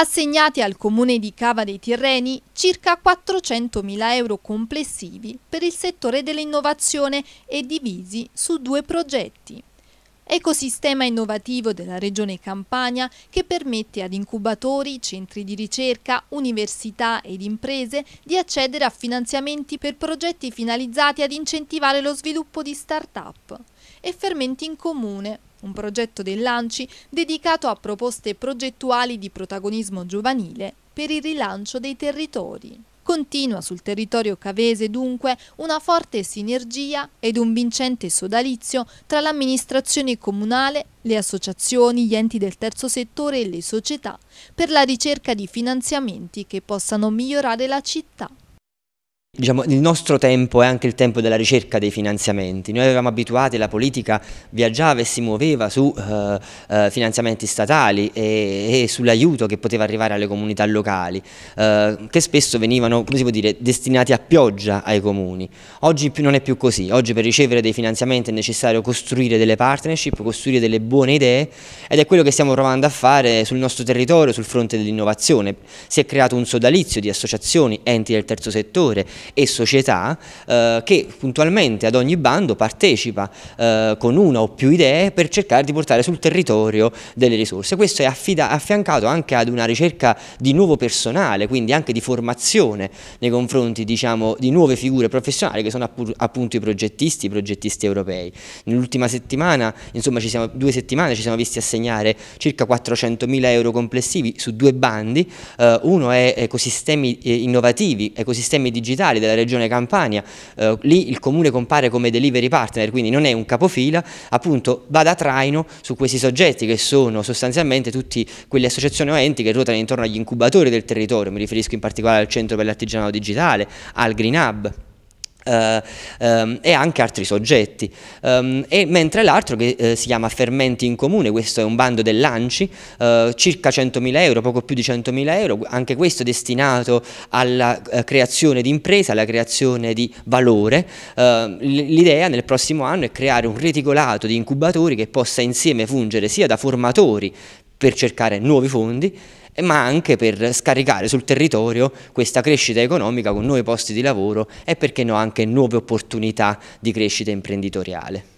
assegnati al comune di Cava dei Tirreni circa 400.000 euro complessivi per il settore dell'innovazione e divisi su due progetti. Ecosistema innovativo della regione Campania che permette ad incubatori, centri di ricerca, università ed imprese di accedere a finanziamenti per progetti finalizzati ad incentivare lo sviluppo di start-up e fermenti in comune un progetto del Lanci dedicato a proposte progettuali di protagonismo giovanile per il rilancio dei territori. Continua sul territorio cavese dunque una forte sinergia ed un vincente sodalizio tra l'amministrazione comunale, le associazioni, gli enti del terzo settore e le società per la ricerca di finanziamenti che possano migliorare la città. Diciamo, il nostro tempo è anche il tempo della ricerca dei finanziamenti. Noi eravamo abituati, la politica viaggiava e si muoveva su eh, eh, finanziamenti statali e, e sull'aiuto che poteva arrivare alle comunità locali, eh, che spesso venivano dire, destinati a pioggia ai comuni. Oggi non è più così, oggi per ricevere dei finanziamenti è necessario costruire delle partnership, costruire delle buone idee ed è quello che stiamo provando a fare sul nostro territorio, sul fronte dell'innovazione. Si è creato un sodalizio di associazioni, enti del terzo settore, e società eh, che puntualmente ad ogni bando partecipa eh, con una o più idee per cercare di portare sul territorio delle risorse. Questo è affiancato anche ad una ricerca di nuovo personale, quindi anche di formazione nei confronti diciamo, di nuove figure professionali che sono appunto i progettisti, i progettisti europei. Nell'ultima settimana, insomma ci siamo, due settimane, ci siamo visti assegnare circa 400.000 euro complessivi su due bandi, eh, uno è ecosistemi eh, innovativi, ecosistemi digitali, territoriali della regione Campania, eh, lì il comune compare come delivery partner, quindi non è un capofila, appunto va da traino su questi soggetti che sono sostanzialmente tutte quelle associazioni o enti che ruotano intorno agli incubatori del territorio, mi riferisco in particolare al Centro per l'artigianato digitale, al Green Hub. Eh, ehm, e anche altri soggetti. Ehm, e mentre l'altro che eh, si chiama Fermenti in Comune, questo è un bando dell'ANCI, eh, circa 100.000 euro, poco più di 100.000 euro, anche questo destinato alla eh, creazione di impresa, alla creazione di valore. Ehm, l'idea nel prossimo anno è creare un reticolato di incubatori che possa insieme fungere sia da formatori per cercare nuovi fondi ma anche per scaricare sul territorio questa crescita economica con nuovi posti di lavoro e perché no anche nuove opportunità di crescita imprenditoriale.